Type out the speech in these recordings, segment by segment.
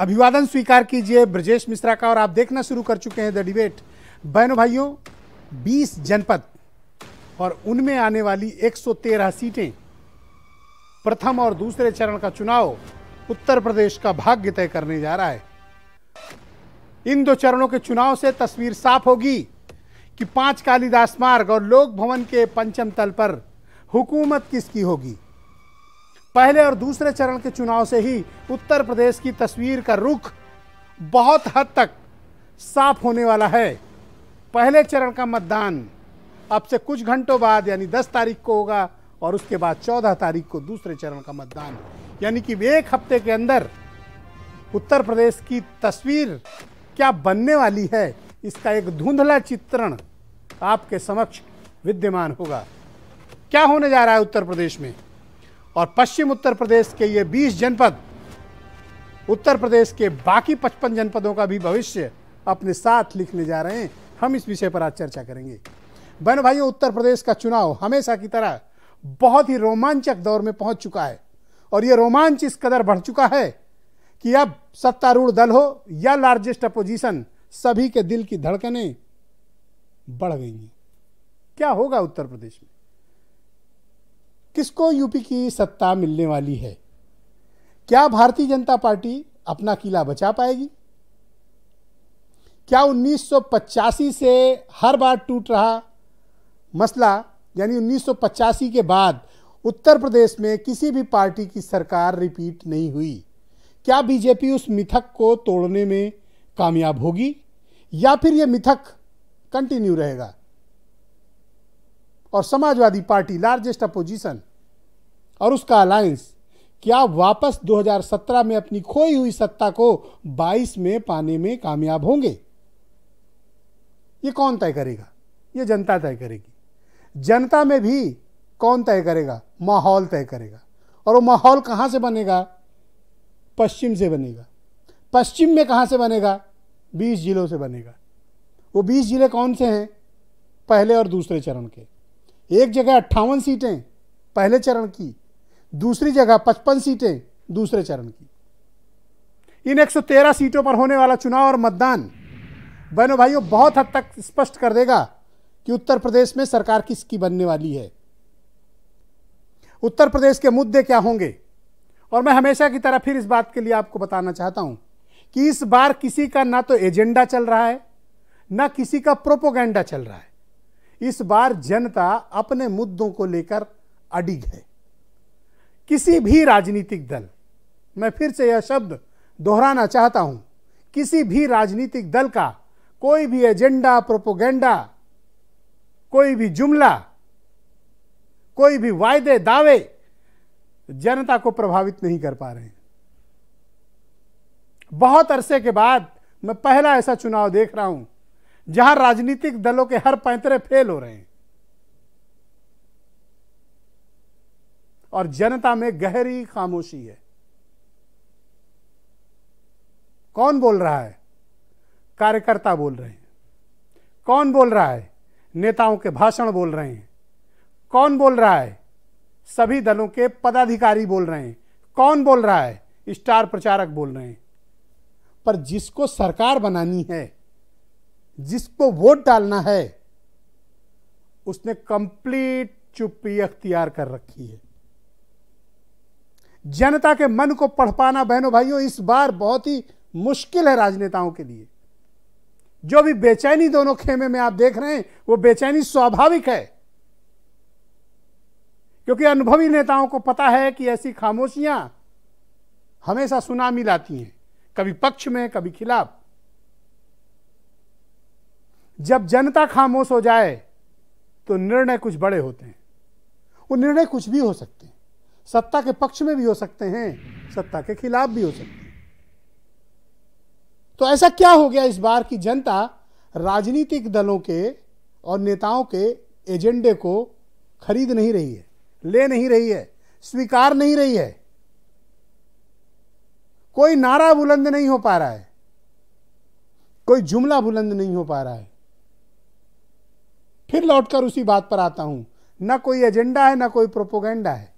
अभिवादन स्वीकार कीजिए ब्रजेश मिश्रा का और आप देखना शुरू कर चुके हैं द डिबेट बहनों भाइयों 20 जनपद और उनमें आने वाली 113 सीटें प्रथम और दूसरे चरण का चुनाव उत्तर प्रदेश का भाग्य तय करने जा रहा है इन दो चरणों के चुनाव से तस्वीर साफ होगी कि पांच कालिदास मार्ग और लोक भवन के पंचम तल पर हुकूमत किसकी होगी पहले और दूसरे चरण के चुनाव से ही उत्तर प्रदेश की तस्वीर का रुख बहुत हद तक साफ होने वाला है पहले चरण का मतदान अब से कुछ घंटों बाद यानी 10 तारीख को होगा और उसके बाद 14 तारीख को दूसरे चरण का मतदान यानी कि एक हफ्ते के अंदर उत्तर प्रदेश की तस्वीर क्या बनने वाली है इसका एक धुंधला चित्रण आपके समक्ष विद्यमान होगा क्या होने जा रहा है उत्तर प्रदेश में और पश्चिम उत्तर प्रदेश के ये 20 जनपद उत्तर प्रदेश के बाकी 55 जनपदों का भी भविष्य अपने साथ लिखने जा रहे हैं हम इस विषय पर आज चर्चा करेंगे बहन भाइयों उत्तर प्रदेश का चुनाव हमेशा की तरह बहुत ही रोमांचक दौर में पहुंच चुका है और ये रोमांच इस कदर बढ़ चुका है कि अब सत्तारूढ़ दल हो या लार्जेस्ट अपोजिशन सभी के दिल की धड़कने बढ़ गई हैं क्या होगा उत्तर प्रदेश में किसको यूपी की सत्ता मिलने वाली है क्या भारतीय जनता पार्टी अपना किला बचा पाएगी क्या 1985 से हर बार टूट रहा मसला यानी 1985 के बाद उत्तर प्रदेश में किसी भी पार्टी की सरकार रिपीट नहीं हुई क्या बीजेपी उस मिथक को तोड़ने में कामयाब होगी या फिर यह मिथक कंटिन्यू रहेगा और समाजवादी पार्टी लार्जेस्ट अपोजिशन और उसका अलायंस क्या वापस 2017 में अपनी खोई हुई सत्ता को 22 में पाने में कामयाब होंगे ये कौन तय करेगा ये जनता तय करेगी जनता में भी कौन तय करेगा माहौल तय करेगा और वो माहौल कहाँ से बनेगा पश्चिम से बनेगा पश्चिम में कहाँ से बनेगा 20 जिलों से बनेगा वो 20 जिले कौन से हैं पहले और दूसरे चरण के एक जगह अट्ठावन सीटें पहले चरण की दूसरी जगह पचपन सीटें दूसरे चरण की इन 113 सीटों पर होने वाला चुनाव और मतदान बहनों भाइयों बहुत हद तक स्पष्ट कर देगा कि उत्तर प्रदेश में सरकार किसकी बनने वाली है उत्तर प्रदेश के मुद्दे क्या होंगे और मैं हमेशा की तरह फिर इस बात के लिए आपको बताना चाहता हूं कि इस बार किसी का ना तो एजेंडा चल रहा है ना किसी का प्रोपोगेंडा चल रहा है इस बार जनता अपने मुद्दों को लेकर अडिग है किसी भी राजनीतिक दल मैं फिर से यह शब्द दोहराना चाहता हूं किसी भी राजनीतिक दल का कोई भी एजेंडा प्रोपोगेंडा कोई भी जुमला कोई भी वायदे दावे जनता को प्रभावित नहीं कर पा रहे हैं बहुत अरसे के बाद मैं पहला ऐसा चुनाव देख रहा हूं जहां राजनीतिक दलों के हर पैंतरे फेल हो रहे हैं और जनता में गहरी खामोशी है कौन बोल रहा है कार्यकर्ता बोल रहे हैं कौन बोल रहा है नेताओं के भाषण बोल रहे हैं कौन बोल रहा है सभी दलों के पदाधिकारी बोल रहे हैं कौन बोल रहा है स्टार प्रचारक बोल रहे हैं पर जिसको सरकार बनानी है जिसको वोट डालना है उसने कंप्लीट चुप्पी अख्तियार कर रखी है जनता के मन को पढ़ पाना बहनों भाइयों इस बार बहुत ही मुश्किल है राजनेताओं के लिए जो भी बेचैनी दोनों खेमे में आप देख रहे हैं वो बेचैनी स्वाभाविक है क्योंकि अनुभवी नेताओं को पता है कि ऐसी खामोशियां हमेशा सुनामी लाती हैं कभी पक्ष में कभी खिलाफ जब जनता खामोश हो जाए तो निर्णय कुछ बड़े होते हैं वो निर्णय कुछ भी हो सकते हैं सत्ता के पक्ष में भी हो सकते हैं सत्ता के खिलाफ भी हो सकते हैं तो ऐसा क्या हो गया इस बार कि जनता राजनीतिक दलों के और नेताओं के एजेंडे को खरीद नहीं रही है ले नहीं रही है स्वीकार नहीं रही है कोई नारा बुलंद नहीं हो पा रहा है कोई जुमला बुलंद नहीं हो पा रहा है फिर लौटकर उसी बात पर आता हूं ना कोई एजेंडा है ना कोई प्रोपोगेंडा है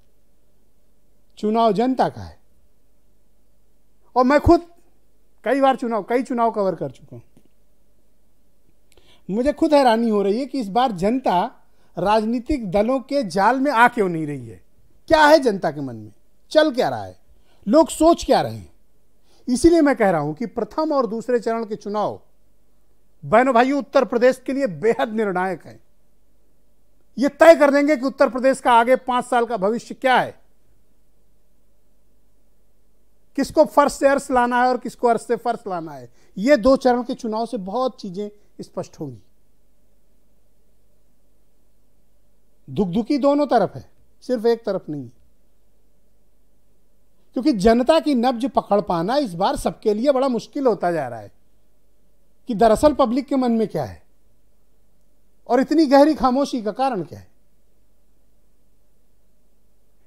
चुनाव जनता का है और मैं खुद कई बार चुनाव कई चुनाव कवर कर चुका हूं मुझे खुद हैरानी हो रही है कि इस बार जनता राजनीतिक दलों के जाल में आ क्यों नहीं रही है क्या है जनता के मन में चल क्या रहा है लोग सोच क्या रहे हैं इसीलिए मैं कह रहा हूं कि प्रथम और दूसरे चरण के चुनाव बहनों भाइयों उत्तर प्रदेश के लिए बेहद निर्णायक है यह तय कर देंगे कि उत्तर प्रदेश का आगे पांच साल का भविष्य क्या है किसको फर्श से अर्श लाना है और किसको अर्श से फर्श लाना है यह दो चरण के चुनाव से बहुत चीजें स्पष्ट होंगी दुखी दोनों तरफ है सिर्फ एक तरफ नहीं है क्योंकि जनता की नब्ज पकड़ पाना इस बार सबके लिए बड़ा मुश्किल होता जा रहा है कि दरअसल पब्लिक के मन में क्या है और इतनी गहरी खामोशी का कारण क्या है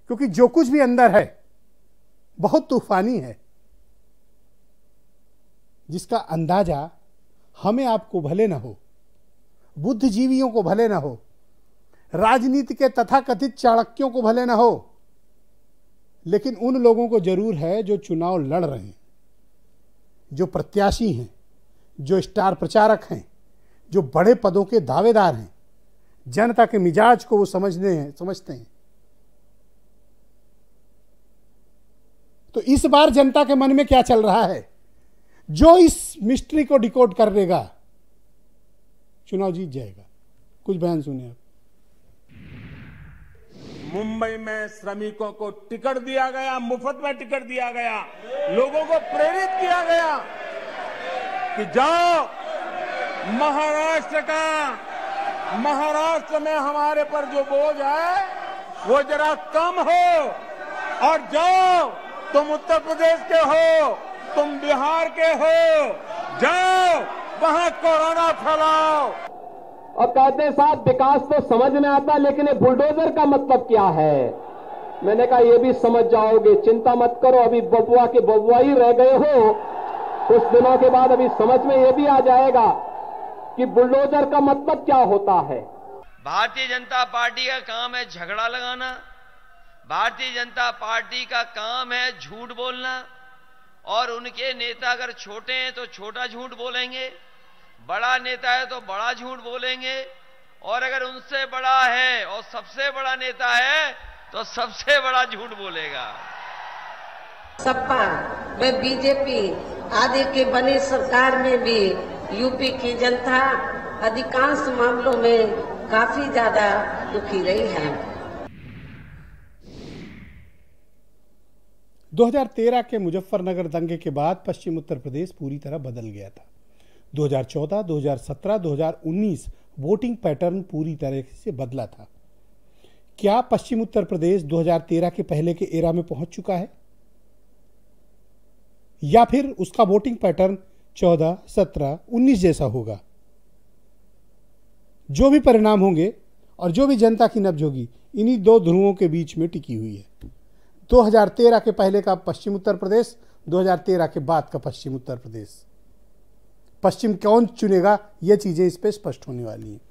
क्योंकि जो कुछ भी अंदर है बहुत तूफानी है जिसका अंदाजा हमें आपको भले ना हो बुद्धिजीवियों को भले ना हो राजनीति के तथाकथित चाणक्यों को भले ना हो लेकिन उन लोगों को जरूर है जो चुनाव लड़ रहे हैं जो प्रत्याशी हैं जो स्टार प्रचारक हैं जो बड़े पदों के दावेदार हैं जनता के मिजाज को वो समझने हैं समझते हैं तो इस बार जनता के मन में क्या चल रहा है जो इस मिस्ट्री को डिकोड कर देगा चुनाव जीत जाएगा कुछ बयान सुने आप मुंबई में श्रमिकों को टिकट दिया गया मुफ्त में टिकट दिया गया लोगों को प्रेरित किया गया कि जाओ महाराष्ट्र का महाराष्ट्र में हमारे पर जो बोझ है वो जरा कम हो और जाओ तुम उत्तर प्रदेश के हो तुम बिहार के हो जाओ वहां कोरोना फैलाओ और कहते साहब विकास तो समझ में आता लेकिन ये बुलडोजर का मतलब क्या है मैंने कहा ये भी समझ जाओगे चिंता मत करो अभी बबुआ के बबुआ ही रह गए हो कुछ दिनों के बाद अभी समझ में यह भी आ जाएगा कि बुलडोजर का मतलब क्या होता है भारतीय जनता पार्टी का काम है झगड़ा लगाना भारतीय जनता पार्टी का काम है झूठ बोलना और उनके नेता अगर छोटे हैं तो छोटा झूठ बोलेंगे बड़ा नेता है तो बड़ा झूठ बोलेंगे और अगर उनसे बड़ा है और सबसे बड़ा नेता है तो सबसे बड़ा झूठ बोलेगा सपा मैं बीजेपी आदि के बने सरकार में भी यूपी की जनता अधिकांश मामलों में काफी ज्यादा दुखी रही है 2013 के मुजफ्फरनगर दंगे के बाद पश्चिम उत्तर प्रदेश पूरी तरह बदल गया था 2014, 2017, 2019 वोटिंग पैटर्न पूरी तरह से बदला था क्या पश्चिम उत्तर प्रदेश 2013 के पहले के एरा में पहुंच चुका है या फिर उसका वोटिंग पैटर्न चौदह सत्रह उन्नीस जैसा होगा जो भी परिणाम होंगे और जो भी जनता की नब्ज होगी इन्हीं दो ध्रुवों के बीच में टिकी हुई है 2013 के पहले का पश्चिम उत्तर प्रदेश 2013 के बाद का पश्चिम उत्तर प्रदेश पश्चिम कौन चुनेगा यह चीज़ें इस पर स्पष्ट होने वाली हैं